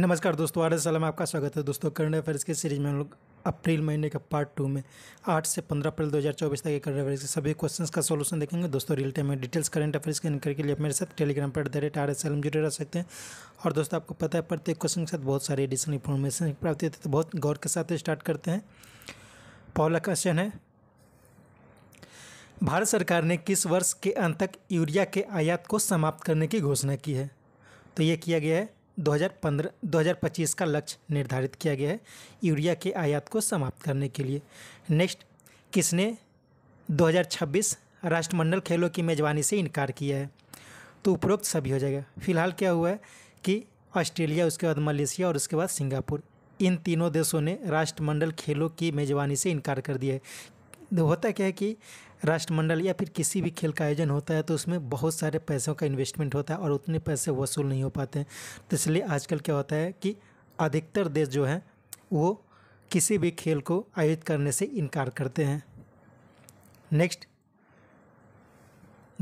नमस्कार दोस्तों आर सलाम आपका स्वागत है दोस्तों करंट अफेयर्स के सीरीज में हम लोग अप्रैल महीने के पार्ट टू में आठ से पंद्रह अप्रैल दो हज़ार चौबीस तक के करंट अफेयर्स के सभी क्वेश्चंस का सोल्यूशन देखेंगे दोस्तों रियल टाइम में डिटेल्स करंट अफेयर्स के इनकर के लिए मेरे साथ टेलीग्राम पर डेट आर एस जुड़े रह सकते हैं और दोस्तों आपको पता है प्रत्येक क्वेश्चन के साथ बहुत सारी एडिशनल इन्फॉर्मेशन प्राप्ति होती है तो बहुत गौर के साथ स्टार्ट करते हैं पहला क्वेश्चन है भारत सरकार ने किस वर्ष के अंत तक यूरिया के आयात को समाप्त करने की घोषणा की है तो ये किया गया है 2015 2025 का लक्ष्य निर्धारित किया गया है यूरिया के आयात को समाप्त करने के लिए नेक्स्ट किसने 2026 राष्ट्रमंडल खेलों की मेज़बानी से इनकार किया है तो उपरोक्त सभी हो जाएगा फिलहाल क्या हुआ है कि ऑस्ट्रेलिया उसके बाद मलेशिया और उसके बाद सिंगापुर इन तीनों देशों ने राष्ट्रमंडल खेलों की मेज़बानी से इनकार कर दिया है होता क्या है कि राष्ट्रमंडल या फिर किसी भी खेल का आयोजन होता है तो उसमें बहुत सारे पैसों का इन्वेस्टमेंट होता है और उतने पैसे वसूल नहीं हो पाते हैं तो इसलिए आजकल क्या होता है कि अधिकतर देश जो हैं वो किसी भी खेल को आयोजित करने से इनकार करते हैं नेक्स्ट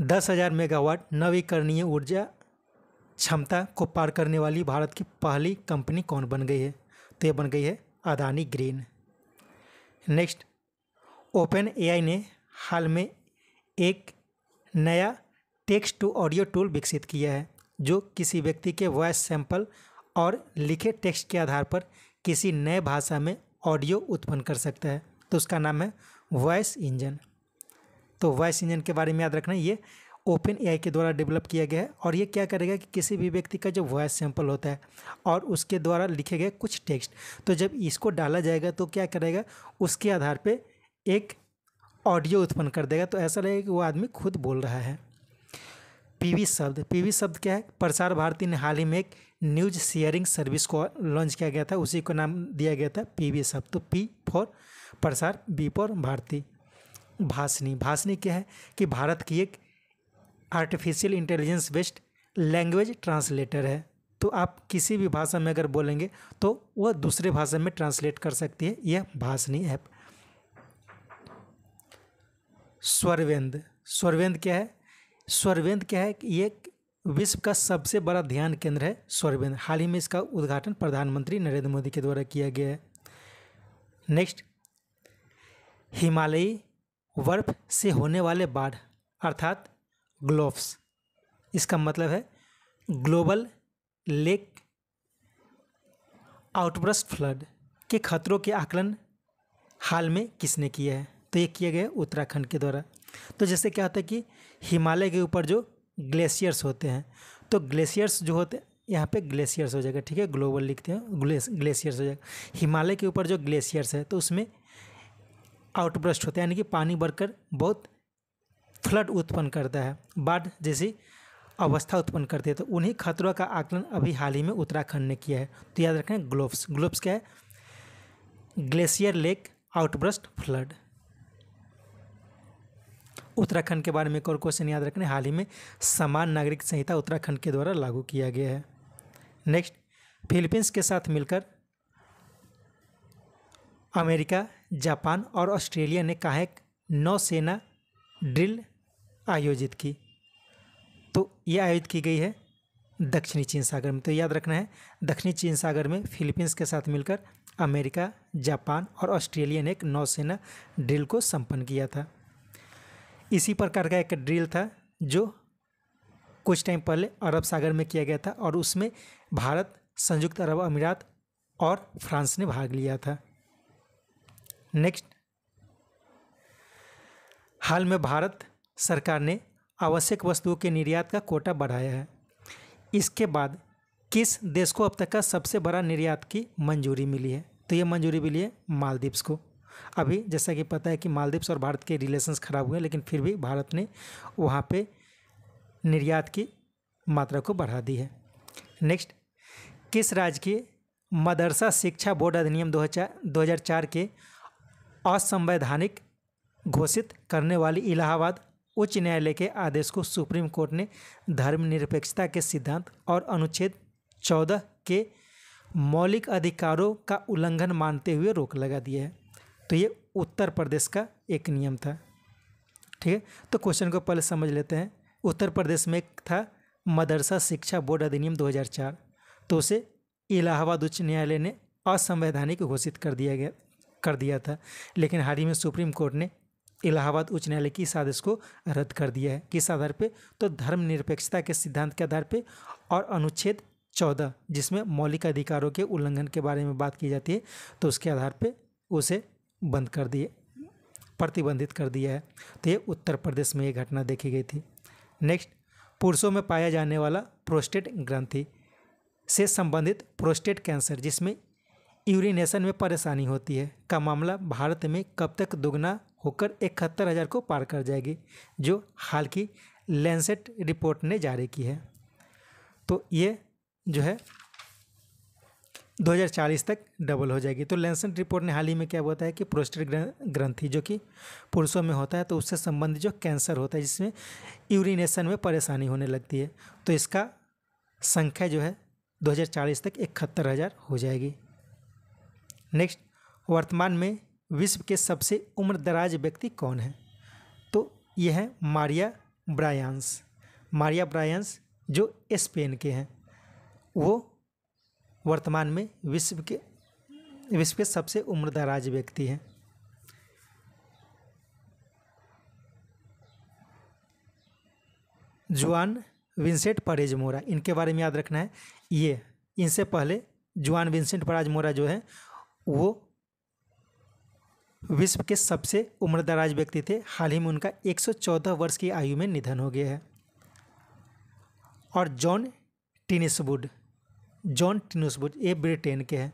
दस हज़ार मेगावाट नवीकरणीय ऊर्जा क्षमता को पार करने वाली भारत की पहली कंपनी कौन बन गई है तो यह बन गई है Adani green next open AI ने हाल में एक नया टेक्स्ट टू ऑडियो टूल विकसित किया है जो किसी व्यक्ति के वॉइस सैंपल और लिखे टेक्स्ट के आधार पर किसी नए भाषा में ऑडियो उत्पन्न कर सकता है तो उसका नाम है वॉइस इंजन तो वॉइस इंजन के बारे में याद रखना ये ओपन एआई के द्वारा डेवलप किया गया है और ये क्या करेगा कि किसी भी व्यक्ति का जो वॉइस सैंपल होता है और उसके द्वारा लिखे गए कुछ टेक्स्ट तो जब इसको डाला जाएगा तो क्या करेगा उसके आधार पर एक ऑडियो उत्पन्न कर देगा तो ऐसा लगेगा कि वो आदमी खुद बोल रहा है पीवी शब्द पीवी शब्द क्या है प्रसार भारती ने हाल ही में एक न्यूज शेयरिंग सर्विस को लॉन्च किया गया था उसी को नाम दिया गया था पीवी शब्द तो P for Prasar B for Bharati Bhashini Bhashini क्या है कि भारत की एक artificial intelligence based language translator है तो आप किसी भी भाषा में अगर बोलेंगे तो वह दूसरे भाषा में ट्रांसलेट कर सकती है यह भाषणी ऐप स्वरवेंद स्वरवेंद क्या है स्वरवेंद क्या है ये विश्व का सबसे बड़ा ध्यान केंद्र है स्वरवेंद हाल ही में इसका उद्घाटन प्रधानमंत्री नरेंद्र मोदी के द्वारा किया गया है नेक्स्ट हिमालयी बर्फ से होने वाले बाढ़ अर्थात ग्लोव्स इसका मतलब है ग्लोबल लेक आउटब्रस्ट फ्लड के खतरों के आकलन हाल में किसने किया है तो ये किया गया उत्तराखंड के द्वारा तो जैसे क्या होता है कि हिमालय के ऊपर जो ग्लेशियर्स होते हैं तो ग्लेशियर्स जो होते हैं यहाँ पे ग्लेशियर्स हो जाएगा ठीक है ग्लोबल लिखते हैं ग्लेशियर्स हो जाएगा हिमालय के ऊपर जो ग्लेशियर्स है तो उसमें आउटब्रस्ट होता है यानी कि पानी बढ़कर बहुत फ्लड उत्पन्न करता है बाढ़ जैसी अवस्था उत्पन्न करते हैं तो उन्हीं खतरों का आकलन अभी हाल ही में उत्तराखंड ने किया है तो याद रखें ग्लोब्स ग्लोब्स क्या है glacier lake outburst flood Uttarakhand के बारे में एक और क्वेश्चन याद रखना हाल ही में समान नागरिक संहिता उत्तराखंड के द्वारा लागू किया गया है नेक्स्ट फिलीपींस के साथ मिलकर अमेरिका जापान और ऑस्ट्रेलिया ने कहा नौसेना ड्रिल आयोजित की तो ये आयोजित की गई है दक्षिणी चीन सागर में तो याद रखना है दक्षिणी चीन सागर में फिलीपींस के साथ मिलकर अमेरिका जापान और ऑस्ट्रेलिया ने एक नौसेना ड्रिल को संपन्न किया था इसी प्रकार का एक ड्रिल था जो कुछ टाइम पहले अरब सागर में किया गया था और उसमें भारत संयुक्त अरब अमीरात और फ्रांस ने भाग लिया था नेक्स्ट हाल में भारत सरकार ने आवश्यक वस्तुओं के निर्यात का कोटा बढ़ाया है इसके बाद किस देश को अब तक का सबसे बड़ा निर्यात की मंजूरी मिली है तो ये मंजूरी मिली है मालदीव्स को अभी जैसा कि पता है कि मालदीव्स और भारत के रिलेशंस ख़राब हुए लेकिन फिर भी भारत ने वहाँ पे निर्यात की मात्रा को बढ़ा दी है नेक्स्ट किस राज्य के मदरसा शिक्षा बोर्ड अधिनियम 2004 के असंवैधानिक घोषित करने वाली इलाहाबाद उच्च न्यायालय के आदेश को सुप्रीम कोर्ट ने धर्मनिरपेक्षता के सिद्धांत और अनुच्छेद चौदह के मौलिक अधिकारों का उल्लंघन मानते हुए रोक लगा दिया है तो ये उत्तर प्रदेश का एक नियम था ठीक है तो क्वेश्चन को पहले समझ लेते हैं उत्तर प्रदेश में था मदरसा शिक्षा बोर्ड अधिनियम 2004 तो उसे इलाहाबाद उच्च न्यायालय ने असंवैधानिक घोषित कर दिया गया कर दिया था लेकिन हाल ही में सुप्रीम कोर्ट ने इलाहाबाद उच्च न्यायालय की इस आदेश को रद्द कर दिया है किस आधार पे तो धर्मनिरपेक्षता के सिद्धांत के आधार पे और अनुच्छेद चौदह जिसमें मौलिक अधिकारों के उल्लंघन के बारे में बात की जाती है तो उसके आधार पर उसे बंद कर दिए प्रतिबंधित कर दिया है तो ये उत्तर प्रदेश में ये घटना देखी गई थी नेक्स्ट पुरुषों में पाया जाने वाला प्रोस्टेट ग्रंथि से संबंधित प्रोस्टेट कैंसर जिसमें यूरिनेशन में परेशानी होती है का मामला भारत में कब तक दोगुना होकर इकहत्तर हज़ार को पार कर जाएगी जो हाल की लेंसेट रिपोर्ट ने जारी की है तो ये जो है 2040 तक डबल हो जाएगी तो लेंसन रिपोर्ट ने हाल ही में क्या बताया है कि प्रोस्टेट ग्रंथि जो कि पुरुषों में होता है तो उससे संबंधित जो कैंसर होता है जिसमें यूरिनेशन में परेशानी होने लगती है तो इसका संख्या जो है 2040 तक इकहत्तर हज़ार हो जाएगी नेक्स्ट वर्तमान में विश्व के सबसे उम्रदराज व्यक्ति कौन है तो यह है मारिया ब्रायंस मारिया ब्रायंस जो स्पेन के हैं वो वर्तमान में विश्व के विश्व के सबसे उम्रदराज व्यक्ति हैं जुआन विंसेंट परेज मोरा इनके बारे में याद रखना है ये इनसे पहले जुआन विंसेंट पराज मोरा जो है वो विश्व के सबसे उम्रदराज व्यक्ति थे हाल ही में उनका 114 वर्ष की आयु में निधन हो गया है और जॉन टिनिसवुड जॉन टिनुसबुट ये ब्रिटेन के हैं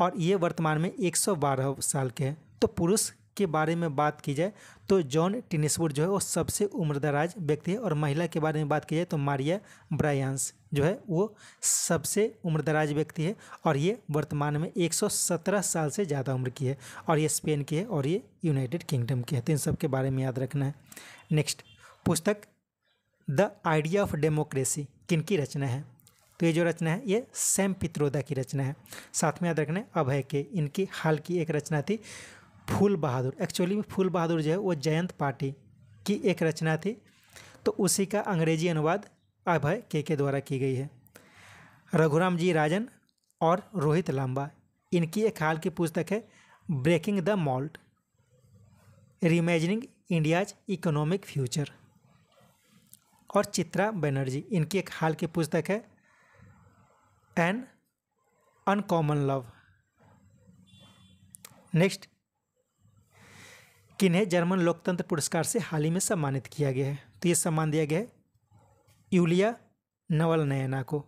और ये वर्तमान में 112 साल के हैं तो पुरुष के बारे में बात की जाए तो जॉन टिनिसवुड जो है वो सबसे उम्रदराज व्यक्ति है और महिला के बारे में बात की जाए तो मारिया ब्रायंस जो है वो सबसे उम्रदराज व्यक्ति है और ये वर्तमान में 117 साल से ज़्यादा उम्र की है और ये स्पेन की है और ये यूनाइटेड किंगडम की है तो इन सब के बारे में याद रखना है नेक्स्ट पुस्तक द आइडिया ऑफ डेमोक्रेसी किन की रचना है तो ये जो रचना है ये सैम पित्रोदा की रचना है साथ में याद रखना है अभय के इनकी हाल की एक रचना थी फूल बहादुर एक्चुअली में फूल बहादुर जो है वो जयंत पाटी की एक रचना थी तो उसी का अंग्रेजी अनुवाद अभय के के द्वारा की गई है रघुराम जी राजन और रोहित लांबा इनकी एक हाल की पुस्तक है breaking the mould reimagining India's economic future और चित्रा बनर्जी इनकी एक हाल की पुस्तक है एंड अनकॉमन लव नेक्स्ट किन्हें जर्मन लोकतंत्र पुरस्कार से हाल ही में सम्मानित किया गया है तो ये सम्मान दिया गया है यूलिया नवल नयना को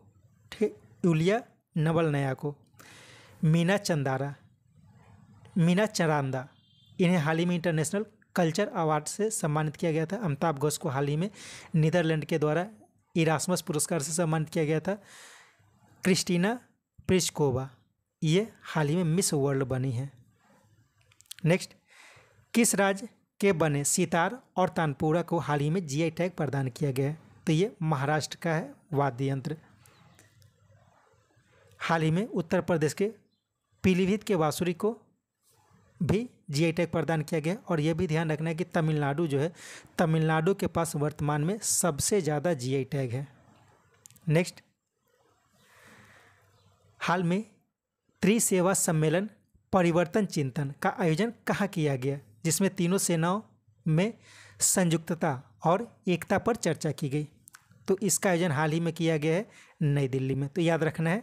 ठीक है यूलिया नवल नया को मीना चंदारा मीना चरांदा इन्हें हाल ही में इंटरनेशनल कल्चर अवार्ड से सम्मानित किया गया था अमिताभ घोष को हाल ही में नीदरलैंड के द्वारा इरासमस पुरस्कार से सम्मानित किया गया था क्रिस्टीना प्रिस्कोवा ये हाल ही में मिस वर्ल्ड बनी है नेक्स्ट किस राज्य के बने सितार और तानपुरा को हाल ही में जीआई टैग प्रदान किया गया है तो ये महाराष्ट्र का है वाद्य यंत्र हाल ही में उत्तर प्रदेश के पीलीभीत के बाँसुरी को भी जीआई टैग प्रदान किया गया और यह भी ध्यान रखना है कि तमिलनाडु जो है तमिलनाडु के पास वर्तमान में सबसे ज़्यादा जीआई टैग है नेक्स्ट हाल में त्रिसेवा सम्मेलन परिवर्तन चिंतन का आयोजन कहाँ किया गया जिसमें तीनों सेनाओं में संयुक्तता और एकता पर चर्चा की गई तो इसका आयोजन हाल ही में किया गया है नई दिल्ली में तो याद रखना है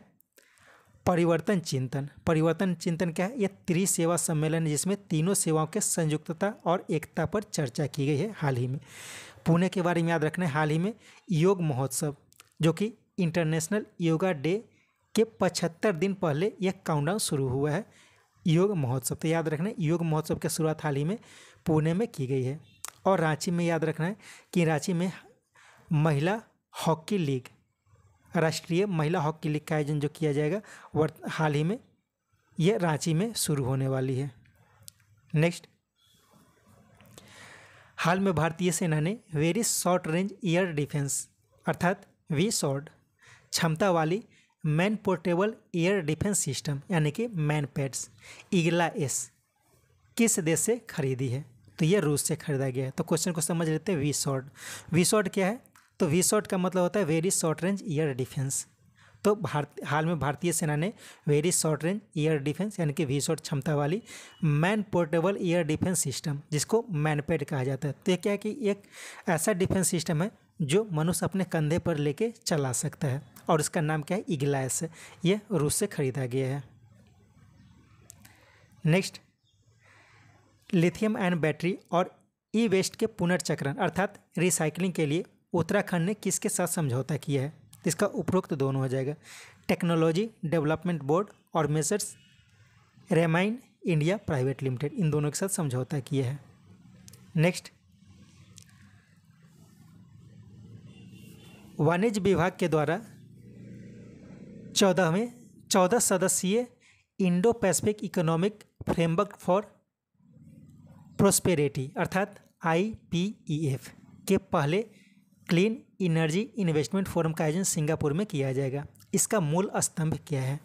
परिवर्तन चिंतन परिवर्तन चिंतन क्या है यह त्रिसेवा सम्मेलन जिसमें तीनों सेवाओं के संयुक्तता और एकता पर चर्चा की गई है हाल ही में पुणे के बारे में याद रखना है हाल ही में योग महोत्सव जो कि इंटरनेशनल योगा डे के पचहत्तर दिन पहले यह काउंटडाउन शुरू हुआ है योग महोत्सव तो याद रखना योग महोत्सव की शुरुआत हाल ही में पुणे में की गई है और रांची में याद रखना है कि रांची में महिला हॉकी लीग राष्ट्रीय महिला हॉकी लीग का आयोजन जो किया जाएगा वर्त हाल ही में यह रांची में शुरू होने वाली है नेक्स्ट हाल में भारतीय सेना ने very short range air defence अर्थात वी शॉर्ट क्षमता वाली man portable air defence system यानी कि मैन पैड्स इगला एस किस देश से खरीदी है तो ये रूस से खरीदा गया है तो क्वेश्चन को समझ लेते हैं वी शॉर्ट वी शॉर्ट क्या है तो वी शॉर्ट का मतलब होता है very short range air defence तो भारत हाल में भारतीय सेना ने very short range air defence यानी कि वी शॉर्ट क्षमता वाली man portable air defence system जिसको मैनपेड कहा जाता है तो ये क्या है कि एक ऐसा डिफेंस सिस्टम है जो मनुष्य अपने कंधे पर लेके चला सकता है और इसका नाम क्या है इगलास ये रूस से ख़रीदा गया है नेक्स्ट लिथियम आयन बैटरी और ई वेस्ट के पुनर्चक्रण अर्थात रिसाइकलिंग के लिए उत्तराखंड ने किसके साथ समझौता किया है इसका उपरोक्त दोनों हो जाएगा टेक्नोलॉजी डेवलपमेंट बोर्ड और messrs Remine India private limited इन दोनों के साथ समझौता किया है नेक्स्ट वाणिज्य विभाग के द्वारा चौदह में चौदह सदस्यीय Indo Pacific economic framework for prosperity अर्थात आईपीईएफ के पहले क्लीन इनर्जी इन्वेस्टमेंट फोरम का आयोजन सिंगापुर में किया जाएगा इसका मूल स्तंभ क्या है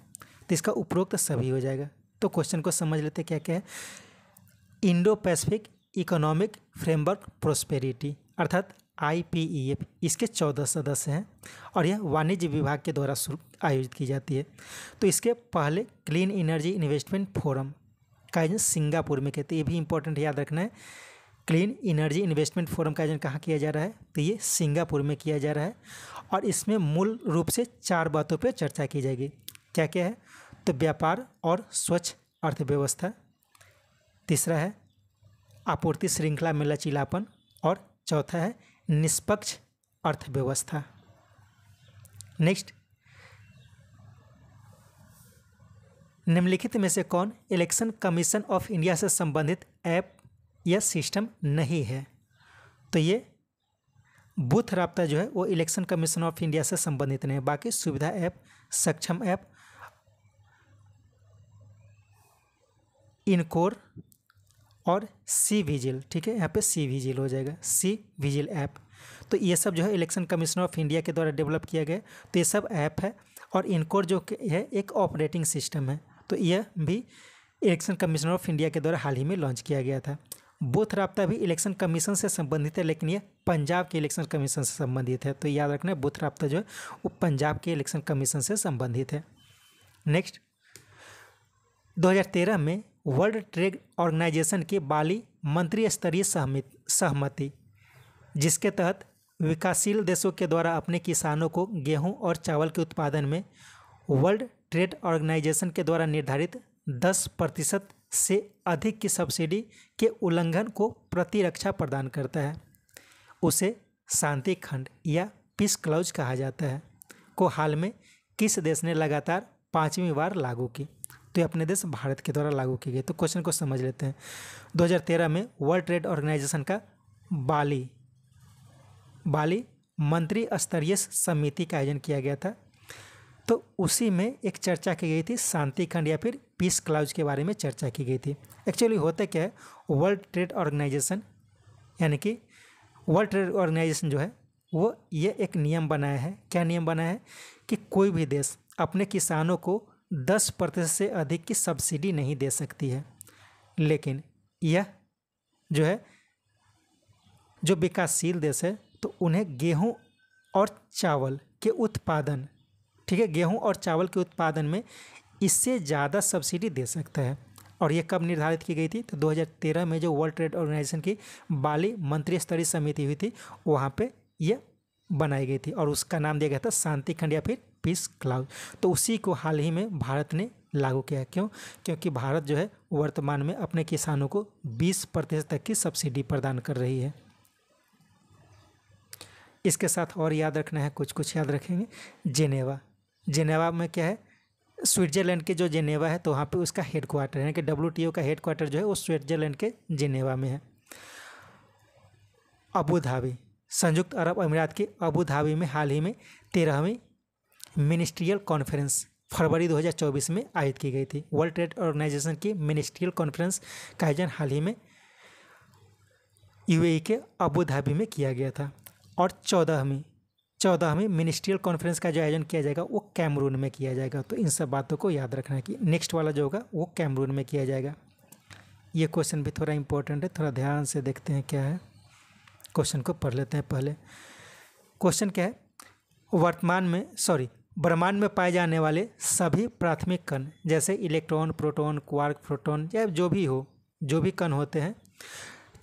तो इसका उपरोक्त सभी हो जाएगा तो क्वेश्चन को समझ लेते क्या क्या है Indo Pacific economic framework prosperity अर्थात आई इसके चौदह सदस्य हैं और यह वाणिज्य विभाग के द्वारा आयोजित की जाती है तो इसके पहले क्लीन एनर्जी इन्वेस्टमेंट फोरम का आयोजन सिंगापुर में कहते हैं ये भी इम्पोर्टेंट याद रखना है क्लीन एनर्जी इन्वेस्टमेंट फोरम का आयोजन कहाँ किया जा रहा है तो ये सिंगापुर में किया जा रहा है और इसमें मूल रूप से चार बातों पर चर्चा की जाएगी क्या क्या है तो व्यापार और स्वच्छ अर्थव्यवस्था तीसरा है आपूर्ति श्रृंखला में लचीलापन और चौथा है निष्पक्ष अर्थव्यवस्था नेक्स्ट निम्नलिखित में से कौन इलेक्शन कमीशन ऑफ इंडिया से संबंधित ऐप या सिस्टम नहीं है तो ये बूथ रबता जो है वो इलेक्शन कमीशन ऑफ इंडिया से संबंधित नहीं है बाकी सुविधा ऐप सक्षम ऐप इनकोर और सी विजिल ठीक है यहाँ पे सी विजिल हो जाएगा सी विजिल ऐप तो ये सब जो है इलेक्शन कमीशन ऑफ इंडिया के द्वारा डेवलप किया गया तो ये सब ऐप है और इनकोर जो है एक ऑपरेटिंग सिस्टम है तो यह भी इलेक्शन कमीशन ऑफ इंडिया के द्वारा हाल ही में लॉन्च किया गया था बोथ रबता भी इलेक्शन कमीशन से संबंधित है लेकिन यह पंजाब के इलेक्शन कमीशन से संबंधित है तो याद रखना बूथ रबता जो है वो पंजाब के इलेक्शन कमीशन से संबंधित है नेक्स्ट 2013 में वर्ल्ड ट्रेड ऑर्गेनाइजेशन की बाली मंत्री स्तरीय सहमति जिसके तहत विकासशील देशों के द्वारा अपने किसानों को गेहूं और चावल के उत्पादन में वर्ल्ड ट्रेड ऑर्गेनाइजेशन के द्वारा निर्धारित 10 प्रतिशत से अधिक की सब्सिडी के उल्लंघन को प्रतिरक्षा प्रदान करता है उसे शांति खंड या पीस क्लाउज कहा जाता है को हाल में किस देश ने लगातार पाँचवीं बार लागू की तो ये अपने देश भारत के द्वारा लागू की गई तो क्वेश्चन को समझ लेते हैं 2013 में वर्ल्ड ट्रेड ऑर्गेनाइजेशन का बाली वाली मंत्री स्तरीय समिति का आयोजन किया गया था तो उसी में एक चर्चा की गई थी शांति खंड या फिर पीस क्लाउज के बारे में चर्चा की गई थी एक्चुअली होता क्या है वर्ल्ड ट्रेड ऑर्गेनाइजेशन यानी कि वर्ल्ड ट्रेड ऑर्गेनाइजेशन जो है वो ये एक नियम बनाया है क्या नियम बनाया है कि कोई भी देश अपने किसानों को दस प्रतिशत से अधिक की सब्सिडी नहीं दे सकती है लेकिन यह जो है जो विकासशील देश है तो उन्हें गेहूँ और चावल के उत्पादन ठीक है गेहूँ और चावल के उत्पादन में इससे ज़्यादा सब्सिडी दे सकता है और ये कब निर्धारित की गई थी तो 2013 में जो वर्ल्ड ट्रेड ऑर्गेनाइजेशन की बाली मंत्री स्तरीय समिति हुई थी वहाँ पे ये बनाई गई थी और उसका नाम दिया गया था शांति खंड या फिर पीस क्लाउज तो उसी को हाल ही में भारत ने लागू किया क्यों क्योंकि भारत जो है वर्तमान में अपने किसानों को 20 प्रतिशत तक की सब्सिडी प्रदान कर रही है इसके साथ और याद रखना है कुछ कुछ याद रखेंगे जेनेवा जेनेवा में क्या है स्विट्जरलैंड के जो जेनेवा है तो वहाँ पे उसका हेड क्वार्टर यानी कि डब्ल्यू का हेड क्वार्टर जो है वो स्विट्जरलैंड के जेनेवा में है अबू धाबी संयुक्त अरब अमीरात के अबू धाबी में हाल ही में तेरहवीं मिनिस्ट्रियल कॉन्फ्रेंस फरवरी 2024 में आयोजित की गई थी वर्ल्ड ट्रेड ऑर्गेनाइजेशन की मिनिस्ट्रियल कॉन्फ्रेंस का आयोजन हाल ही में यूएई e के अबू धाबी में किया गया था और चौदहवीं चौदहवीं मिनिस्ट्रियल कॉन्फ्रेंस का जो आयोजन किया जाएगा वो कैमरून में किया जाएगा तो इन सब बातों को याद रखना है कि नेक्स्ट वाला जो होगा वो कैमरून में किया जाएगा ये क्वेश्चन भी थोड़ा इंपॉर्टेंट है थोड़ा ध्यान से देखते हैं क्या है क्वेश्चन को पढ़ लेते हैं पहले क्वेश्चन क्या है वर्तमान में सॉरी ब्रह्मांड में पाए जाने वाले सभी प्राथमिक कण जैसे इलेक्ट्रॉन प्रोटॉन क्वार्क प्रोटॉन या जो भी हो जो भी कण होते हैं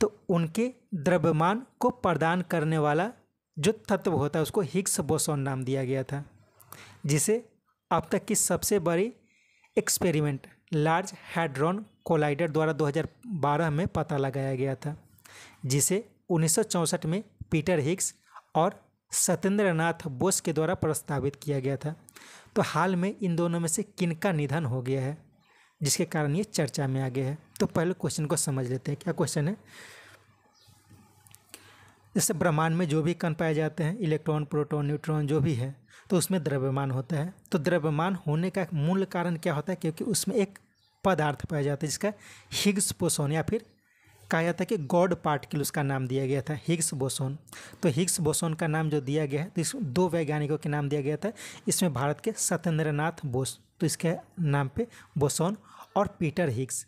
तो उनके द्रव्यमान को प्रदान करने वाला जो तत्व होता है उसको हिग्स बोसॉन नाम दिया गया था जिसे अब तक की सबसे बड़ी एक्सपेरिमेंट लार्ज हैड्रॉन कोलाइडर द्वारा 2012 में पता लगाया गया था जिसे उन्नीस में पीटर हिग्स और सत्येंद्र नाथ बोस के द्वारा प्रस्तावित किया गया था तो हाल में इन दोनों में से किन का निधन हो गया है जिसके कारण ये चर्चा में आ गया है तो पहले क्वेश्चन को समझ लेते हैं क्या क्वेश्चन है जैसे ब्रह्मांड में जो भी कण पाए जाते हैं इलेक्ट्रॉन प्रोटॉन न्यूट्रॉन जो भी है तो उसमें द्रव्यमान होता है तो द्रव्यमान होने का मूल कारण क्या होता है क्योंकि उसमें एक पदार्थ पाया जाता है जिसका हिग्स बोसोन या फिर कहा जाता है कि गॉड पार्टिकल उसका नाम दिया गया था हिग्स बोसोन तो हिग्स बोसोन का नाम जो दिया गया है तो इस दो वैज्ञानिकों के नाम दिया गया था इसमें भारत के सत्येंद्र नाथ बोस तो इसके नाम पे बोसोन और पीटर हिग्स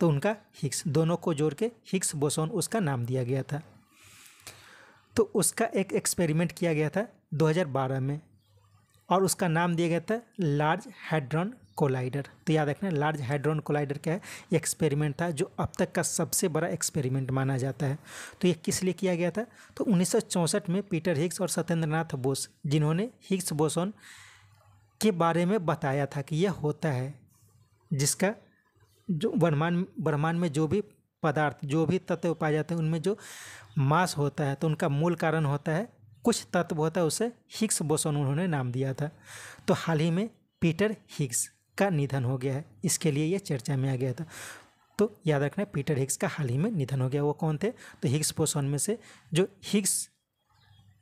तो उनका हिग्स दोनों को जोड़ के हिग्स बोसोन उसका नाम दिया गया था तो उसका एक एक्सपेरिमेंट किया गया था 2012 में और उसका नाम दिया गया था लार्ज हाइड्रॉन कोलाइडर तो याद रखना लार्ज हाइड्रॉन कोलाइडर क्या है एक्सपेरिमेंट था जो अब तक का सबसे बड़ा एक्सपेरिमेंट माना जाता है तो ये किस लिए किया गया था तो उन्नीस में पीटर हिग्स और सत्येंद्रनाथ बोस जिन्होंने हिग्स बोसोन के बारे में बताया था कि यह होता है जिसका जो ब्रह्मांड ब्रह्मांड में जो भी पदार्थ जो भी तत्व पाए जाते हैं उनमें जो मास होता है तो उनका मूल कारण होता है कुछ तत्व होता है उसे हिग्स बोसोन उन्होंने नाम दिया था तो हाल ही में पीटर हिग्स का निधन हो गया है इसके लिए यह चर्चा में आ गया था तो याद रखना पीटर हिग्स का हाल ही में निधन हो गया वो कौन थे तो हिग्स बोसोन में से जो हिग्स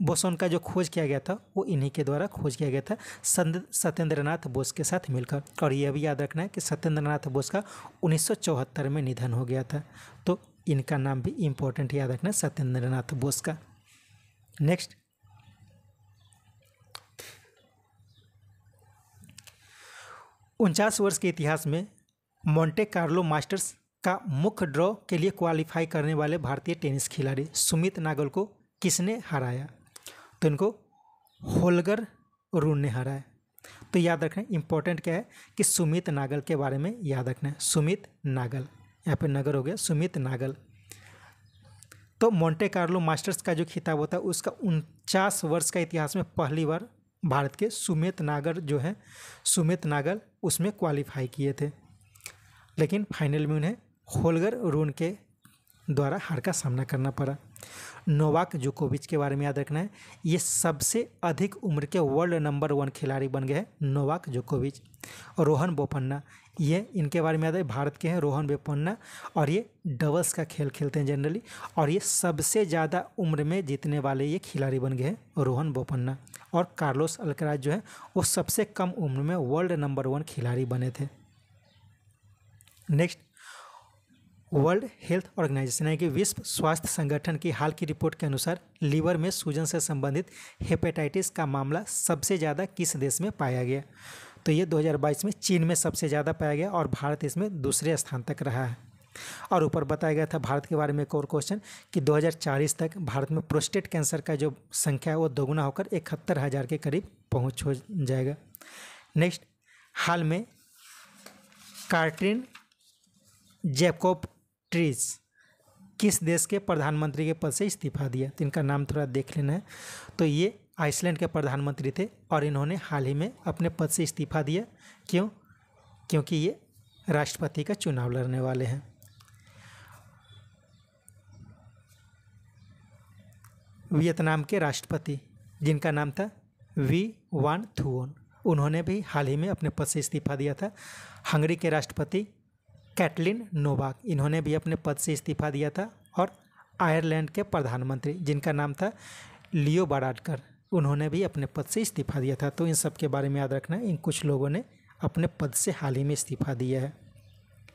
बोसोन का जो खोज किया गया था वो इन्हीं के द्वारा खोज किया गया था सत्येंद्रनाथ बोस के साथ मिलकर और यह भी याद रखना है कि सत्येंद्रनाथ बोस का उन्नीस में निधन हो गया था तो इनका नाम भी इम्पोर्टेंट याद रखना सत्येंद्रनाथ बोस का नेक्स्ट उनचास वर्ष के इतिहास में मोंटे कार्लो मास्टर्स का मुख्य ड्रॉ के लिए क्वालिफाई करने वाले भारतीय टेनिस खिलाड़ी सुमित नागल को किसने हराया तो इनको होलगर रून ने हराया तो याद रखना इंपॉर्टेंट क्या है कि सुमित नागल के बारे में याद रखना है सुमित नागल यहाँ पे नगर हो गया सुमित नागल तो मोंटे कार्लो मास्टर्स का जो खिताब होता है उसका उनचास वर्ष का इतिहास में पहली बार भारत के सुमित नागर जो है सुमित नागल उसमें क्वालिफाई किए थे लेकिन फाइनल में उन्हें होलगर रून के द्वारा हार का सामना करना पड़ा नोवाक जोकोविच के बारे में याद रखना है ये सबसे अधिक उम्र के वर्ल्ड नंबर वन खिलाड़ी बन गए हैं नोवाक जोकोविच रोहन बोपन्ना ये इनके बारे में याद है भारत के हैं रोहन बोपन्ना और ये डबल्स का खेल खेलते हैं जनरली और ये सबसे ज़्यादा उम्र में जीतने वाले ये खिलाड़ी बन गए हैं रोहन बोपन्ना और कार्लोस अलकराज जो है वो सबसे कम उम्र में वर्ल्ड नंबर वन खिलाड़ी बने थे नेक्स्ट वर्ल्ड हेल्थ ऑर्गेनाइजेशन यानी कि विश्व स्वास्थ्य संगठन की हाल की रिपोर्ट के अनुसार लीवर में सूजन से संबंधित हेपेटाइटिस का मामला सबसे ज़्यादा किस देश में पाया गया तो ये 2022 में चीन में सबसे ज़्यादा पाया गया और भारत इसमें दूसरे स्थान तक रहा है और ऊपर बताया गया था भारत के बारे में एक और क्वेश्चन कि 2040 तक भारत में प्रोस्टेट कैंसर का जो संख्या है वो दोगुना होकर इकहत्तर हज़ार के करीब पहुँच हो जाएगा नेक्स्ट हाल में कार्टिन जैकोब ट्रीज किस देश के प्रधानमंत्री के पद से इस्तीफा दिया तो इनका नाम थोड़ा देख लेना है तो ये आइसलैंड के प्रधानमंत्री थे और इन्होंने हाल ही में अपने पद से इस्तीफा दिया क्यों क्योंकि ये राष्ट्रपति का चुनाव लड़ने वाले हैं वियतनाम के राष्ट्रपति जिनका नाम था वी वान थुओन उन्होंने भी हाल ही में अपने पद से इस्तीफा दिया था हंगरी के राष्ट्रपति कैटलिन नोवाक इन्होंने भी अपने पद से इस्तीफा दिया था और आयरलैंड के प्रधानमंत्री जिनका नाम था लियो बाराडकर उन्होंने भी अपने पद से इस्तीफा दिया था तो इन सब के बारे में याद रखना इन कुछ लोगों ने अपने पद से हाल ही में इस्तीफा दिया है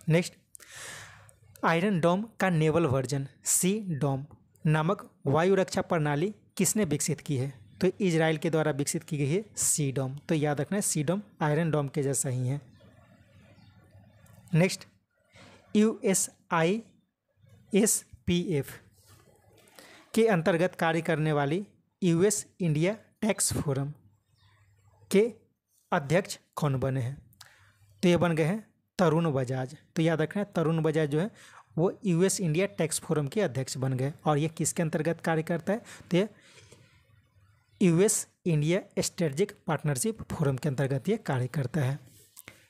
नेक्स्ट आयरन डोम का नेवल वर्जन सी डोम नामक वायु रक्षा प्रणाली किसने विकसित की है तो इसराइल के द्वारा विकसित की गई है सी डोम तो याद रखना है सी डोम आयरन डोम के जैसा ही है next U S I S P F के अंतर्गत कार्य करने वाली यूएस इंडिया टैक्स फोरम के अध्यक्ष कौन बने हैं तो ये बन गए हैं तरुण बजाज तो याद रखना तरुण बजाज जो है वो U S India tax forum के अध्यक्ष बन गए और ये किसके अंतर्गत कार्य करता है तो ये US India strategic partnership forum के अंतर्गत ये कार्य करता है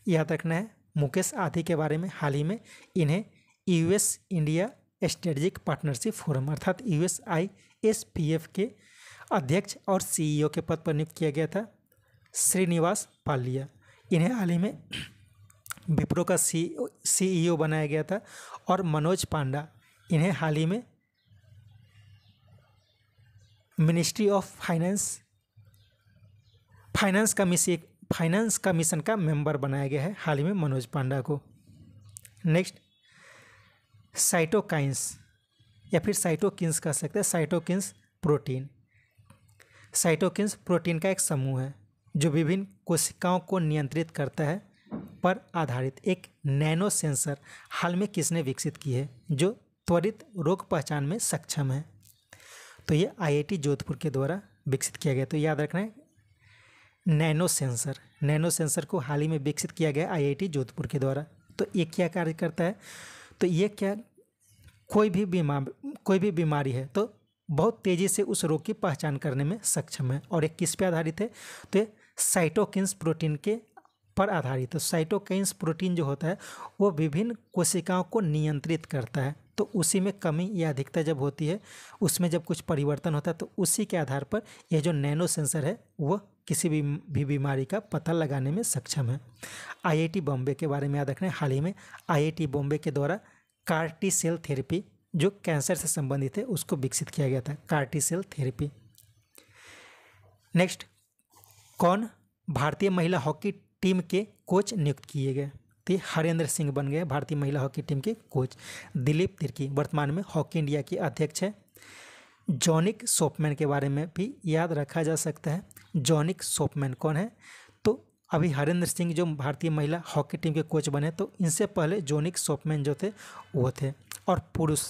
याद रखना है मुकेश आदि के बारे में हाल ही में इन्हें US India strategic partnership forum अर्थात U S I S P F के अध्यक्ष और सीईओ के पद पर नियुक्त किया गया था श्रीनिवास पालिया इन्हें हाल ही में विप्रो का सी सीईओ बनाया गया था और मनोज पांडा इन्हें हाल ही में मिनिस्ट्री ऑफ फाइनेंस फाइनेंस का मिस फाइनेंस का मिशन का मेंबर बनाया गया है हाल ही में मनोज पांडा को नेक्स्ट साइटोकाइंस या फिर साइटोकिंस कह सकते हैं साइटोकिंस प्रोटीन साइटोकिंस प्रोटीन का एक समूह है जो विभिन्न कोशिकाओं को नियंत्रित करता है पर आधारित एक नैनो सेंसर हाल में किसने विकसित की है जो त्वरित रोग पहचान में सक्षम है तो ये आईआईटी जोधपुर के द्वारा विकसित किया गया तो याद रखना है नैनो सेंसर नैनो सेंसर को हाल ही में विकसित किया गया आईआईटी जोधपुर के द्वारा तो ये क्या कार्य करता है तो ये क्या कोई भी बीमार कोई भी बीमारी है तो बहुत तेज़ी से उस रोग की पहचान करने में सक्षम है और ये किस पे आधारित है तो ये साइटोकिन्स प्रोटीन के पर आधारित है साइटोकिन्स प्रोटीन जो होता है वो विभिन्न कोशिकाओं को नियंत्रित करता है तो उसी में कमी या अधिकता जब होती है उसमें जब कुछ परिवर्तन होता है तो उसी के आधार पर यह जो नैनो सेंसर है वह किसी भी भी बीमारी का पता लगाने में सक्षम है आईआईटी बॉम्बे के बारे में याद रखना है हाल ही में आईआईटी बॉम्बे के द्वारा कार्टी सेल थेरेपी जो कैंसर से संबंधित है उसको विकसित किया गया था कार्टी सेल थेरेपी नेक्स्ट कौन भारतीय महिला हॉकी टीम के कोच नियुक्त किए गए तो हरेंद्र सिंह बन गए भारतीय महिला हॉकी टीम के कोच दिलीप तिर्की वर्तमान में हॉकी इंडिया के अध्यक्ष है जॉनिक सोपमैन के बारे में भी याद रखा जा सकता है जॉनिक सोपमैन कौन है तो अभी हरेंद्र सिंह जो भारतीय महिला हॉकी टीम के कोच बने तो इनसे पहले जोनिक सोपमैन जो थे वो थे और पुरुष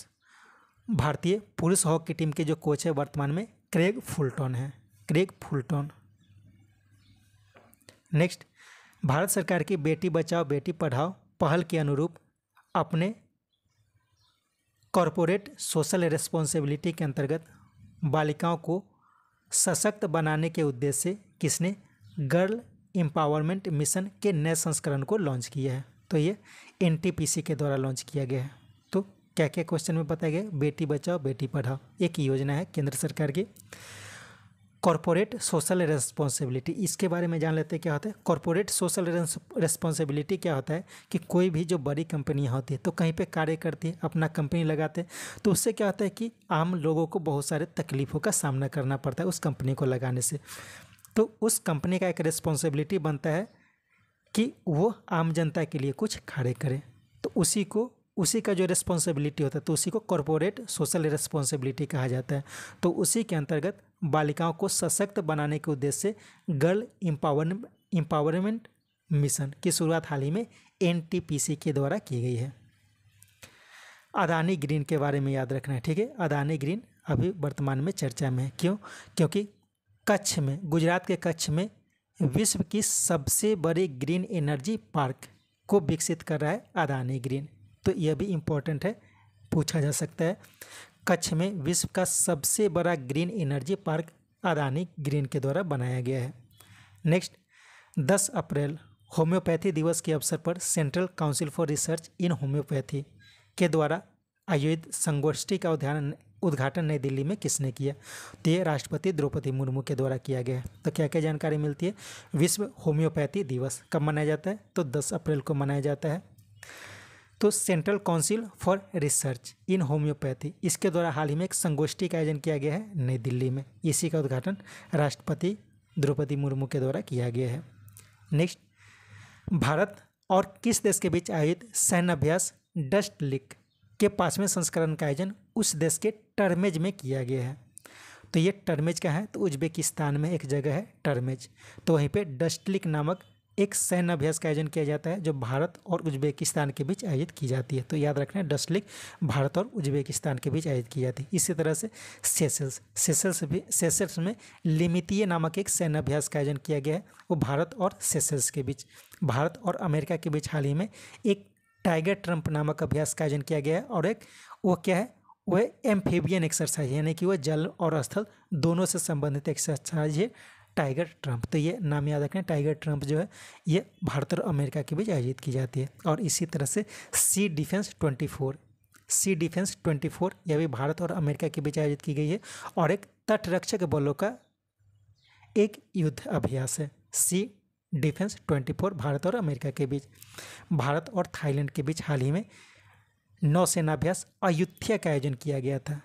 भारतीय पुरुष हॉकी टीम के जो कोच है वर्तमान में क्रेग फुलटॉन है क्रेग फुलटॉन नेक्स्ट भारत सरकार की बेटी बचाओ बेटी पढ़ाओ पहल के अनुरूप अपने कॉरपोरेट सोशल रिस्पॉन्सिबिलिटी के अंतर्गत बालिकाओं को सशक्त बनाने के उद्देश्य से किसने गर्ल एम्पावरमेंट मिशन के नए संस्करण को लॉन्च किया है तो ये एन के द्वारा लॉन्च किया गया है तो क्या क्या क्वेश्चन में बताया गया बेटी बचाओ बेटी पढ़ाओ एक योजना है केंद्र सरकार की कॉरपोरेट सोशल रेस्पॉन्सिबिलिटी इसके बारे में जान लेते हैं क्या होता है कॉरपोरेट सोशल रेस्पॉन्सिबिलिटी क्या होता है कि कोई भी जो बड़ी कंपनियाँ होती है तो कहीं पे कार्य करती है अपना कंपनी लगाते हैं तो उससे क्या होता है कि आम लोगों को बहुत सारे तकलीफ़ों का सामना करना पड़ता है उस कंपनी को लगाने से तो उस कंपनी का एक रिस्पॉन्सिबिलिटी बनता है कि वो आम जनता के लिए कुछ खड़े करें तो उसी को उसी का जो रिस्पॉन्सिबिलिटी होता है तो उसी को कॉरपोरेट सोशल रिस्पॉन्सिबिलिटी कहा जाता है तो उसी के अंतर्गत बालिकाओं को सशक्त बनाने के उद्देश्य से गर्ल इम्पावर इम्पावरमेंट मिशन की शुरुआत हाल ही में एन के द्वारा की गई है अदानी ग्रीन के बारे में याद रखना है ठीक है अदानी ग्रीन अभी वर्तमान में चर्चा में है क्यों क्योंकि कच्छ में गुजरात के कच्छ में विश्व की सबसे बड़ी ग्रीन एनर्जी पार्क को विकसित कर रहा है अदानी ग्रीन तो यह भी इम्पोर्टेंट है पूछा जा सकता है कच्छ में विश्व का सबसे बड़ा green energy park Adani green के द्वारा बनाया गया है नेक्स्ट 10 अप्रैल होम्योपैथी दिवस के अवसर पर central council for research in homoeopathy के द्वारा आयोजित संगोष्ठी का उद्यान उद्घाटन नई दिल्ली में किसने किया तो ये राष्ट्रपति द्रौपदी मुर्मू के द्वारा किया गया है तो क्या क्या जानकारी मिलती है विश्व होम्योपैथी दिवस कब मनाया जाता है तो 10 अप्रैल को मनाया जाता है तो central council for research in homoeopathy इसके द्वारा हाल ही में एक संगोष्ठी का आयोजन किया गया है नई दिल्ली में इसी का उद्घाटन राष्ट्रपति द्रौपदी मुर्मू के द्वारा किया गया है नेक्स्ट भारत और किस देश के बीच आयोजित सैन्य अभ्यास डस्ट लिक के पाँचवें संस्करण का आयोजन उस देश के टर्मेज में किया गया है तो ये टर्मेज का है तो उज्बेकिस्तान में एक जगह है टर्मेज तो वहीं पे डस्टलिक नामक एक सैन्य अभ्यास का आयोजन किया जाता है जो भारत और उज्बेकिस्तान के बीच आयोजित की जाती है तो याद रखना डस्ट लीग भारत और उज्बेकिस्तान के बीच आयोजित की जाती है इसी तरह से सेसल्स सेसल्स भी सेसल्स में लिमितीय नामक एक सैन्य अभ्यास का आयोजन किया गया है वो भारत और सेसल्स के बीच भारत और अमेरिका के बीच हाल ही में एक टाइगर ट्रंप नामक अभ्यास का आयोजन किया गया है और एक वो क्या है वह एम्फेबियन एक्सरसाइज यानी कि वह जल और स्थल दोनों से संबंधित एक्सरसाइज है टाइगर ट्रंप तो ये नाम याद रखें टाइगर ट्रम्प जो है ये भारत और अमेरिका के बीच आयोजित की जाती है और इसी तरह से sea defence twenty four sea defence twenty four यह भी भारत और अमेरिका के बीच आयोजित की गई है और एक तटरक्षक बलों का एक युद्ध अभ्यास है sea defence twenty four Bharat और अमेरिका के बीच भारत और थाईलैंड के बीच हाल ही में नौसेनाभ्यास अयोध्या का आयोजन किया गया था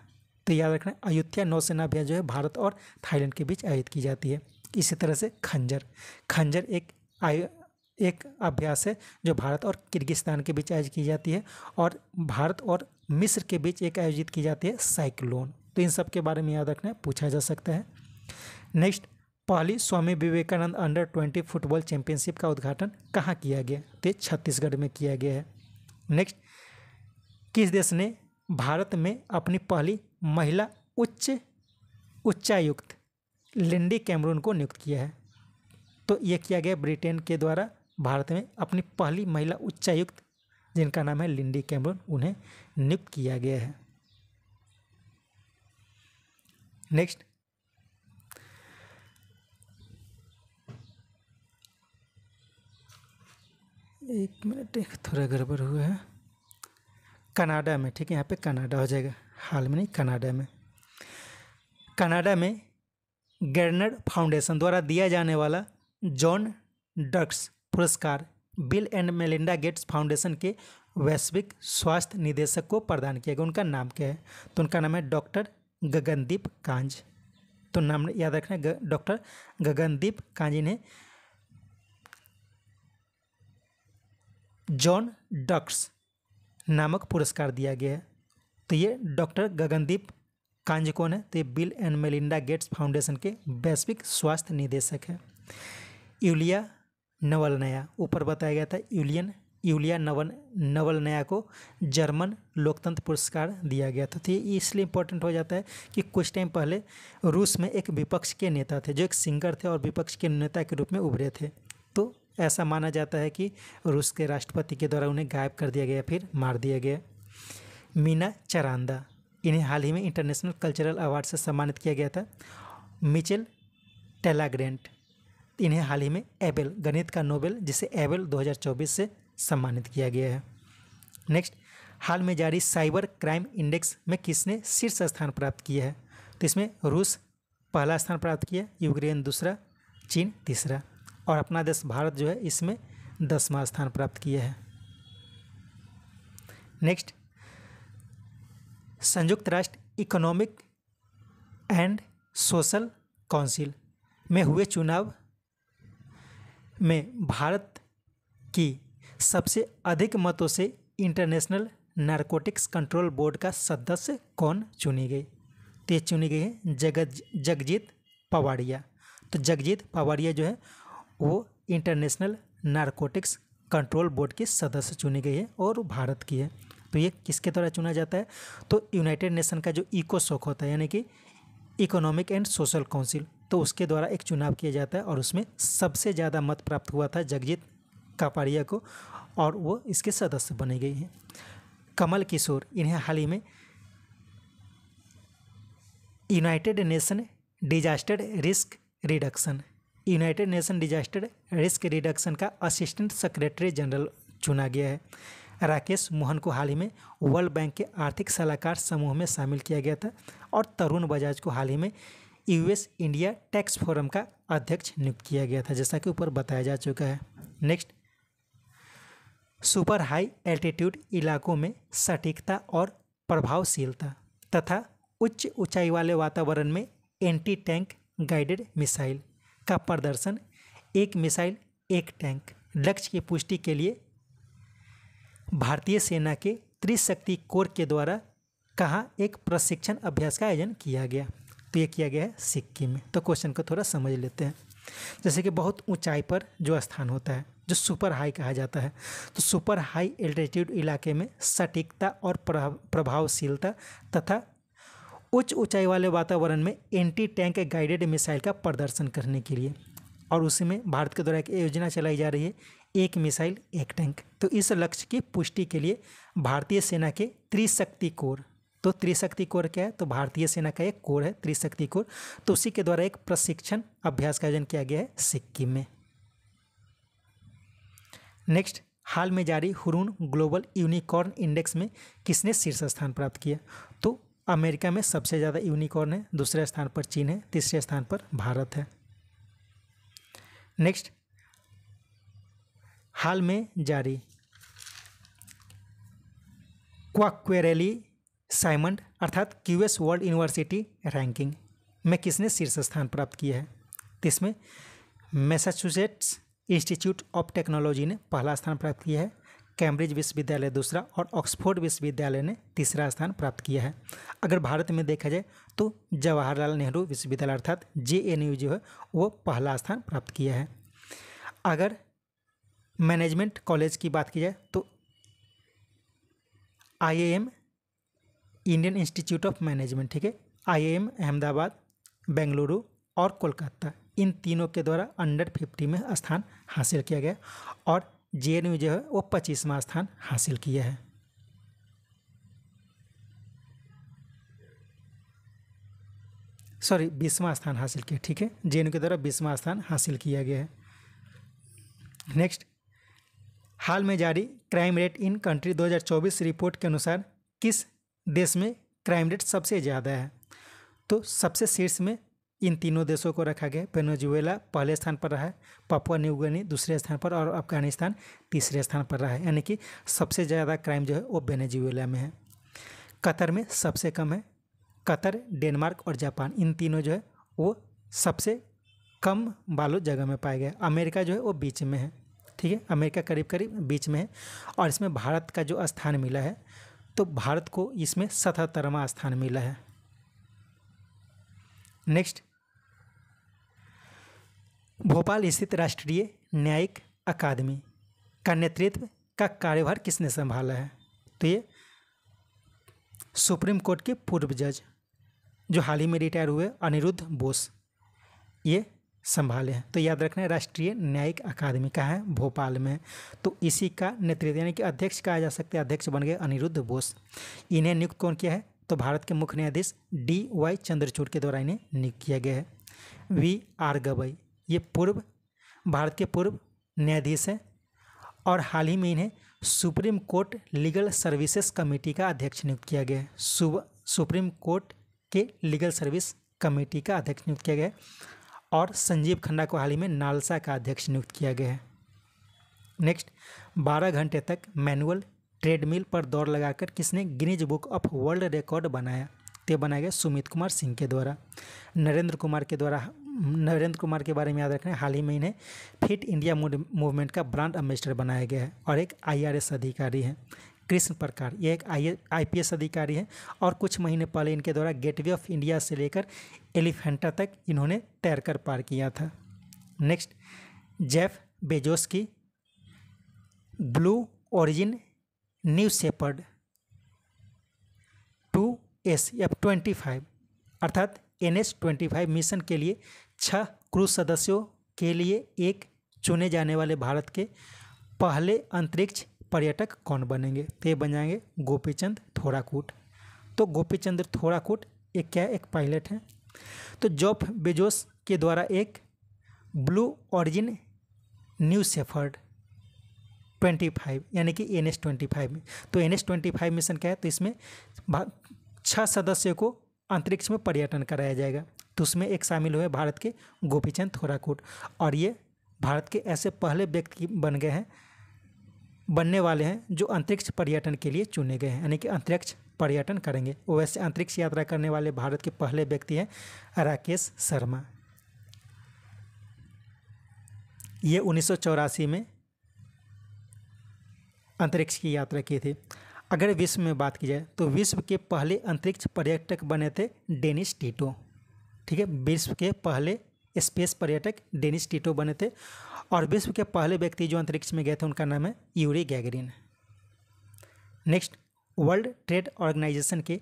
तो याद रखना अयोध्या नौसेना अभ्यास जो है भारत और थाईलैंड के बीच आयोजित की जाती है इसी तरह से खंजर खंजर एक आयु एक अभ्यास है जो भारत और किर्गिस्तान के बीच आयोजित की जाती है और भारत और मिस्र के बीच एक आयोजित की जाती है साइक्लोन तो इन सब के बारे में याद रखना पूछा जा सकता है नेक्स्ट पहली Swami Vivekananda under twenty football championship का उद्घाटन कहाँ किया गया तो छत्तीसगढ़ में किया गया है नेक्स्ट किस देश ने भारत में अपनी पहली महिला उच्च उच्चायुक्त लिंडी कैमरून को नियुक्त किया है तो ये किया गया ब्रिटेन के द्वारा भारत में अपनी पहली महिला उच्चायुक्त जिनका नाम है लिंडी कैमरून उन्हें नियुक्त किया गया है नेक्स्ट एक मिनट एक थोड़ा गड़बड़ हुआ है कनाडा में ठीक है यहाँ पे कनाडा हो जाएगा हाल में नहीं कनाडा में कनाडा में गर्नर फाउंडेशन द्वारा दिया जाने वाला जॉन डक्स पुरस्कार Bill and Melinda Gates foundation के वैश्विक स्वास्थ्य निदेशक को प्रदान किया गया उनका नाम क्या है तो उनका नाम है डॉक्टर गगनदीप कांज तो नाम याद रखना डॉक्टर गगनदीप कांज इन्हें जॉन डक्स नामक पुरस्कार दिया गया है तो ये डॉक्टर गगनदीप कांज कौन है तो ये Bill and Melinda Gates foundation के वैश्विक स्वास्थ्य निदेशक है यूलिया नया ऊपर बताया गया था यूलियन यूलिया नवन नया को जर्मन लोकतंत्र पुरस्कार दिया गया था तो ये इसलिए इम्पोर्टेंट हो जाता है कि कुछ टाइम पहले रूस में एक विपक्ष के नेता थे जो एक सिंगर थे और विपक्ष के नेता के रूप में उभरे थे तो ऐसा माना जाता है कि रूस के राष्ट्रपति के द्वारा उन्हें गायब कर दिया गया फिर मार दिया गया मीना चरांदा इन्हें हाल ही में इंटरनेशनल कल्चरल अवार्ड से सम्मानित किया गया था मिचेल टेलाग्रेंट इन्हें हाल ही में एबेल गणित का नोबेल जिसे एबेल 2024 से सम्मानित किया गया है नेक्स्ट हाल में जारी साइबर क्राइम इंडेक्स में किसने शीर्ष स्थान प्राप्त किया है तो इसमें रूस पहला स्थान प्राप्त किया यूक्रेन दूसरा चीन तीसरा और अपना देश भारत जो है इसमें दसवां स्थान प्राप्त किया है नेक्स्ट संयुक्त राष्ट्र इकोनॉमिक एंड सोशल काउंसिल में हुए चुनाव में भारत की सबसे अधिक मतों से इंटरनेशनल नारकोटिक्स कंट्रोल बोर्ड का सदस्य कौन चुनी गई तो ये चुनी गई है जगत जगजीत पवाड़िया तो जगजीत पवाड़िया जो है वो इंटरनेशनल नारकोटिक्स कंट्रोल बोर्ड की सदस्य चुनी गई है और भारत की है तो ये किसके द्वारा चुना जाता है तो यूनाइटेड नेशन का जो इको सोक होता है यानी कि इकोनॉमिक एंड सोशल काउंसिल तो उसके द्वारा एक चुनाव किया जाता है और उसमें सबसे ज़्यादा मत प्राप्त हुआ था जगजीत कापाड़िया को और वो इसके सदस्य बने गए हैं कमल किशोर इन्हें हाल ही में united nation disaster risk reduction united nation disaster risk reduction का असिस्टेंट सेक्रेटरी जनरल चुना गया है राकेश मोहन को हाल ही में वर्ल्ड बैंक के आर्थिक सलाहकार समूह में शामिल किया गया था और तरुण बजाज को हाल ही में यूएस इंडिया टैक्स फोरम का अध्यक्ष नियुक्त किया गया था जैसा कि ऊपर बताया जा चुका है नेक्स्ट सुपर हाई एल्टीट्यूड इलाकों में सटीकता और प्रभावशीलता तथा उच्च ऊंचाई वाले वातावरण में एंटी टैंक गाइडेड मिसाइल का प्रदर्शन एक मिसाइल एक टैंक लक्ष्य की पुष्टि के लिए भारतीय सेना के त्रिशक्ति कोर के द्वारा कहाँ एक प्रशिक्षण अभ्यास का आयोजन किया गया तो ये किया गया है सिक्किम में तो क्वेश्चन को थोड़ा समझ लेते हैं जैसे कि बहुत ऊंचाई पर जो स्थान होता है जो सुपर हाई कहा जाता है तो सुपर हाई एल्टीट्यूड इलाके में सटीकता और प्रभावशीलता तथा उच्च ऊंचाई वाले वातावरण में एंटी टैंक गाइडेड मिसाइल का प्रदर्शन करने के लिए और उसी में भारत के द्वारा एक योजना चलाई जा रही है एक मिसाइल एक टैंक तो इस लक्ष्य की पुष्टि के लिए भारतीय सेना के त्रिशक्ति कोर तो त्रिशक्ति कोर क्या है तो भारतीय सेना का एक कोर है त्रिशक्ति कोर तो उसी के द्वारा एक प्रशिक्षण अभ्यास का आयोजन किया गया है सिक्किम में नेक्स्ट हाल में जारी हुरून ग्लोबल यूनिकॉर्न इंडेक्स में किसने शीर्ष स्थान प्राप्त किया तो अमेरिका में सबसे ज़्यादा यूनिकॉर्न है दूसरे स्थान पर चीन है तीसरे स्थान पर भारत है नेक्स्ट हाल में जारी क्वाक्वेरेली साइमंड अर्थात क्यूएस वर्ल्ड यूनिवर्सिटी रैंकिंग में किसने शीर्ष स्थान प्राप्त किया है इसमें मैसाचुसेट्स इंस्टीट्यूट ऑफ टेक्नोलॉजी ने पहला स्थान प्राप्त किया है कैम्ब्रिज विश्वविद्यालय दूसरा और ऑक्सफोर्ड विश्वविद्यालय ने तीसरा स्थान प्राप्त किया है अगर भारत में देखा जाए तो जवाहरलाल नेहरू विश्वविद्यालय अर्थात जे एन यू जो है वो पहला स्थान प्राप्त किया है अगर मैनेजमेंट कॉलेज की बात की जाए तो IAM Indian institute of management ठीक है आईएएम अहमदाबाद बेंगलुरु और कोलकाता इन तीनों के द्वारा अंडर फिफ्टी में स्थान हासिल किया गया और जे जो है वो पच्चीसवा स्थान हासिल किया है सॉरी बीसवां स्थान हासिल किया ठीक है जे के द्वारा बीसवां स्थान हासिल किया गया है नेक्स्ट हाल में जारी crime rate in country 2024 report के अनुसार किस देश में क्राइम रेट सबसे ज़्यादा है तो सबसे शीर्ष में इन तीनों देशों को रखा गया पेनोजुएला पहले स्थान पर रहा है पापुआ न्यूगनी दूसरे स्थान पर और अफगानिस्तान तीसरे स्थान पर रहा है यानी कि सबसे ज़्यादा क्राइम जो है वो बेनेजुएला में है कतर में सबसे कम है कतर डेनमार्क और जापान इन तीनों जो है वो सबसे कम वालों जगह में पाए गए अमेरिका जो है वो बीच में है ठीक है अमेरिका करीब करीब बीच में है और इसमें भारत का जो स्थान मिला है तो भारत को इसमें सतहत्तरवा स्थान मिला है नेक्स्ट भोपाल स्थित राष्ट्रीय न्यायिक अकादमी का नेतृत्व का कार्यभार किसने संभाला है तो ये सुप्रीम कोर्ट के पूर्व जज जो हाल ही में रिटायर हुए अनिरुद्ध बोस ये संभाले हैं तो याद रखना है राष्ट्रीय न्यायिक अकादमी का है भोपाल में तो इसी का नेतृत्व यानी कि अध्यक्ष कहा जा सकता है अध्यक्ष बन गए अनिरुद्ध बोस इन्हें नियुक्त कौन किया है तो भारत के मुख्य न्यायाधीश डी वाई चंद्रचूड़ के द्वारा इन्हें नियुक्त किया गया है वी आर गवई ये पूर्व भारत के पूर्व न्यायाधीश हैं और हाल ही में इन्हें supreme court legal services committee का अध्यक्ष नियुक्त किया गया है सुप्रीम कोर्ट के लीगल सर्विस कमेटी का अध्यक्ष नियुक्त किया गया है और संजीव खन्ना को हाल ही में नालसा का अध्यक्ष नियुक्त किया गया है नेक्स्ट 12 घंटे तक मैनुअल ट्रेडमिल पर दौड़ लगाकर किसने Guinness book of world record बनाया तो बनाया गया सुमित कुमार सिंह के द्वारा नरेंद्र कुमार के द्वारा नरेंद्र कुमार के बारे में याद रखना हाल ही में इन्हें फिट इंडिया मूवमेंट का ब्रांड एम्बेसडर बनाया गया है और एक आईआरएस अधिकारी हैं कृष्ण प्रकार ये एक आई एस अधिकारी हैं और कुछ महीने पहले इनके द्वारा गेटवे ऑफ इंडिया से लेकर एलिफेंटा तक इन्होंने तैरकर पार किया था नेक्स्ट जेफ बेजोस की Blue Origin New Shepard two S F twenty five अर्थात N S twenty five mission के लिए छह क्रूज सदस्यों के लिए एक चुने जाने वाले भारत के पहले अंतरिक्ष पर्यटक कौन बनेंगे तो ये बन जाएंगे गोपीचंद थोड़ाकूट तो गोपीचंद थोड़ाकूट एक क्या एक पायलट हैं तो जॉफ बेजोस के द्वारा एक Blue Origin New Shepard twenty five यानी कि एन एस ट्वेंटी फाइव तो N S twenty five mission क्या है तो इसमें छह सदस्यों को अंतरिक्ष में पर्यटन कराया जाएगा तो उसमें एक शामिल हुए भारत के गोपीचंद थोराकूट और ये भारत के ऐसे पहले व्यक्ति बन गए हैं बनने वाले हैं जो अंतरिक्ष पर्यटन के लिए चुने गए हैं यानी कि अंतरिक्ष पर्यटन करेंगे वैसे अंतरिक्ष यात्रा करने वाले भारत के पहले व्यक्ति हैं राकेश शर्मा ये उन्नीस में अंतरिक्ष की यात्रा की थी अगर विश्व में बात की जाए तो विश्व के पहले अंतरिक्ष पर्यटक बने थे डेनिस टीटो ठीक है विश्व के पहले स्पेस पर्यटक डेनिस टीटो बने थे और विश्व के पहले व्यक्ति जो अंतरिक्ष में गए थे उनका नाम है Yuri Gagarin next world trade organisation के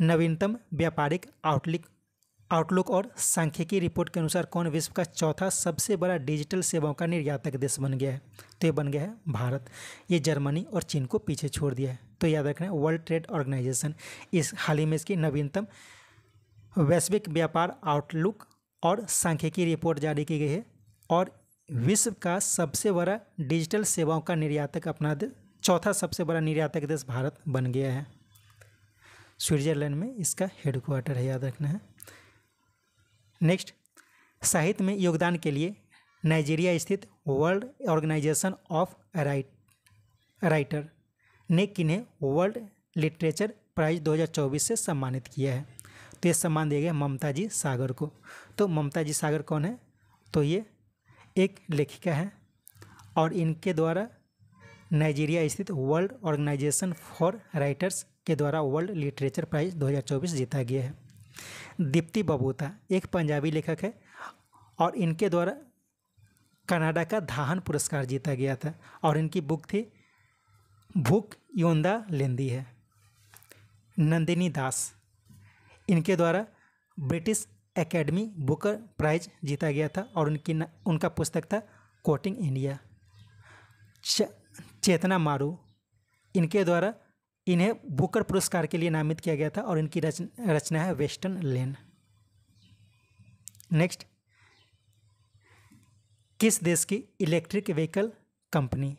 नवीनतम व्यापारिक आउटलिक आउटलुक और सांख्यिकी रिपोर्ट के अनुसार कौन विश्व का चौथा सबसे बड़ा डिजिटल सेवाओं का निर्यातक देश बन गया है तो ये बन गया है भारत ये जर्मनी और चीन को पीछे छोड़ दिया है तो याद रखना है वर्ल्ड ट्रेड ऑर्गेनाइजेशन इस हाल ही में इसकी नवीनतम वैश्विक व्यापार आउटलुक और सांख्यिकी रिपोर्ट जारी की गई है और विश्व का सबसे बड़ा डिजिटल सेवाओं का निर्यातक अपना चौथा सबसे बड़ा निर्यातक देश भारत बन गया है स्विट्जरलैंड में इसका हेडक्वार्टर है याद रखना है नेक्स्ट साहित्य में योगदान के लिए नाइजीरिया स्थित world organisation of write writer ने किन्हें वर्ल्ड लिटरेचर प्राइज 2024 से सम्मानित किया है तो ये सम्मान दिया गया ममता जी सागर को तो ममता जी सागर कौन है तो ये एक लेखिका हैं और इनके द्वारा नाइजीरिया स्थित वर्ल्ड ऑर्गेनाइजेशन फॉर राइटर्स के द्वारा वर्ल्ड लिटरेचर प्राइज़ 2024 जीता गया है दीप्ति बबूता एक पंजाबी लेखक है और इनके द्वारा कनाडा का धाहन पुरस्कार जीता गया था और इनकी बुक थी भूक योंदा लेंदी है नंदिनी दास इनके द्वारा ब्रिटिश एकेडमी बुकर प्राइज जीता गया था और उनकी न, उनका पुस्तक था कोटिंग इंडिया चेतना मारू इनके द्वारा इन्हें बुकर पुरस्कार के लिए नामित किया गया था और इनकी रचन रचना है वेस्टर्न लेन नेक्स्ट किस देश की इलेक्ट्रिक व्हीकल कंपनी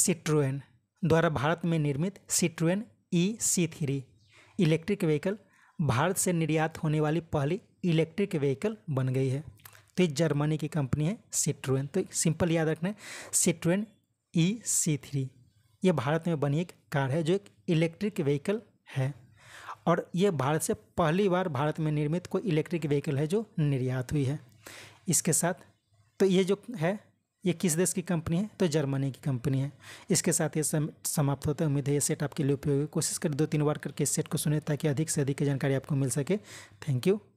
सिट्रोएन द्वारा भारत में निर्मित Citroen E C three electric vehicle भारत से निर्यात होने वाली पहली इलेक्ट्रिक व्हीकल बन गई है तो ये जर्मनी की कंपनी है सिट्रोन तो सिंपल याद रखना है सिट्रोन ई सी थ्री ये भारत में बनी एक कार है जो एक इलेक्ट्रिक व्हीकल है और ये भारत से पहली बार भारत में निर्मित कोई इलेक्ट्रिक व्हीकल है जो निर्यात हुई है इसके साथ तो ये जो है ये किस देश की कंपनी है तो जर्मनी की कंपनी है इसके साथ ये सम, समाप्त होता है उम्मीद है ये सेट आपके लिए उपयोगी कोशिश कर दो तीन बार करके इस सेट को सुने ताकि अधिक से अधिक जानकारी आपको मिल सके थैंक यू